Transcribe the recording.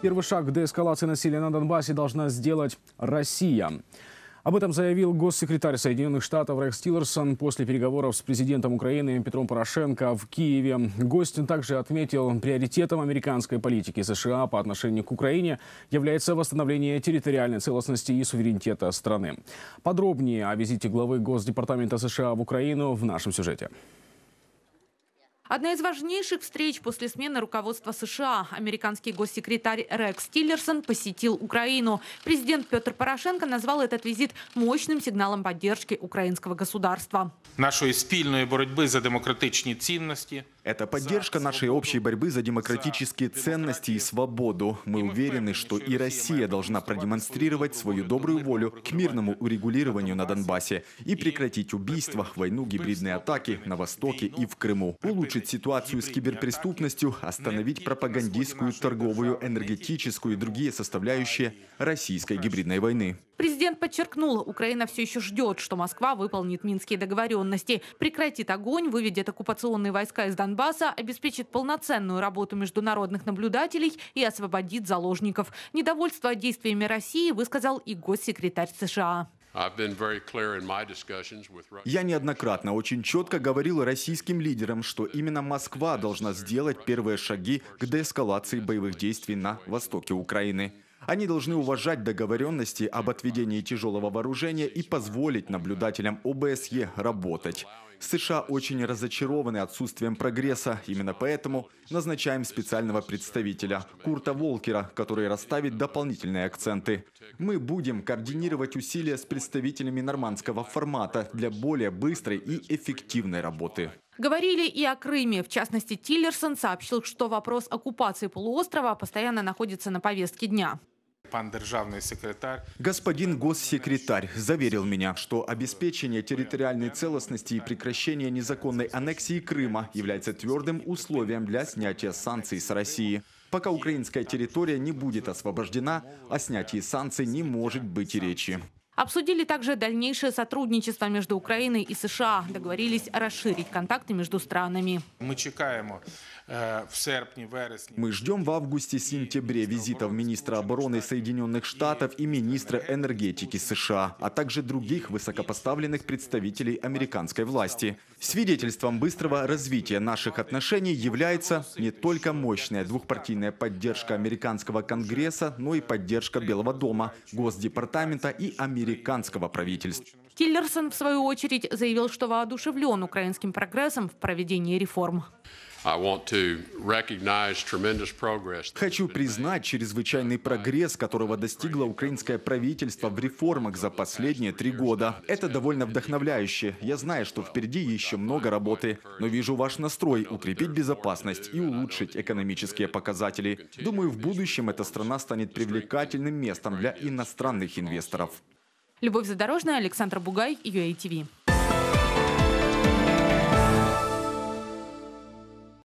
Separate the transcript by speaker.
Speaker 1: Первый шаг к деэскалации насилия на Донбассе должна сделать Россия. Об этом заявил госсекретарь Соединенных Штатов Рекс Тиллерсон после переговоров с президентом Украины Петром Порошенко в Киеве. Гостин также отметил, приоритетом американской политики США по отношению к Украине является восстановление территориальной целостности и суверенитета страны. Подробнее о визите главы Госдепартамента США в Украину в нашем сюжете.
Speaker 2: Одна из важнейших встреч после смены руководства США. Американский госсекретарь Рекс Тиллерсон посетил Украину. Президент Петр Порошенко назвал этот визит мощным сигналом поддержки украинского государства.
Speaker 1: Нашей спільної борьбы за демократичні ценности, Это поддержка нашей общей борьбы за демократические ценности и свободу. Мы уверены, что и Россия должна продемонстрировать свою добрую волю к мирному урегулированию на Донбассе и прекратить убийства, войну, гибридные атаки на Востоке и в Крыму, улучшить улучшить ситуацию с киберпреступностью, остановить пропагандистскую, торговую, энергетическую и другие составляющие российской гибридной войны.
Speaker 2: Президент подчеркнул, Украина все еще ждет, что Москва выполнит минские договоренности, прекратит огонь, выведет оккупационные войска из Донбасса, обеспечит полноценную работу международных наблюдателей и освободит заложников. Недовольство действиями России высказал и госсекретарь США.
Speaker 1: Я неоднократно очень четко говорил российским лидерам, что именно Москва должна сделать первые шаги к деэскалации боевых действий на востоке Украины. Они должны уважать договоренности об отведении тяжелого вооружения и позволить наблюдателям ОБСЕ работать. США очень разочарованы отсутствием прогресса. Именно поэтому назначаем специального представителя Курта Волкера, который расставит дополнительные акценты. Мы будем координировать усилия с представителями нормандского формата для более быстрой и эффективной работы.
Speaker 2: Говорили и о Крыме. В частности, Тиллерсон сообщил, что вопрос оккупации полуострова постоянно находится на повестке дня.
Speaker 1: Пан державный секретарь. Господин госсекретарь заверил меня, что обеспечение территориальной целостности и прекращение незаконной аннексии Крыма является твердым условием для снятия санкций с России. Пока украинская территория не будет освобождена, о снятии санкций не может быть и речи.
Speaker 2: Обсудили также дальнейшее сотрудничество между Украиной и США. Договорились расширить контакты между странами.
Speaker 1: Мы чекаем Э, в серпне, вересне. Мы ждем в августе-сентябре визитов министра обороны Соединенных Штатов и министра энергетики США, а также других высокопоставленных представителей американской власти. Свидетельством быстрого развития наших отношений является не только мощная двухпартийная поддержка американского Конгресса, но и поддержка Белого дома, Госдепартамента и американского правительства.
Speaker 2: Тиллерсон, в свою очередь, заявил, что воодушевлен украинским прогрессом в проведении реформ.
Speaker 1: Хочу признать чрезвычайный прогресс, которого достигло украинское правительство в реформах за последние три года. Это довольно вдохновляюще. Я знаю, что впереди еще много работы, но вижу ваш настрой укрепить безопасность и улучшить экономические показатели. Думаю, в будущем эта страна станет привлекательным местом для иностранных инвесторов.
Speaker 2: Любовь Задорожная, Александр Бугай, UATV.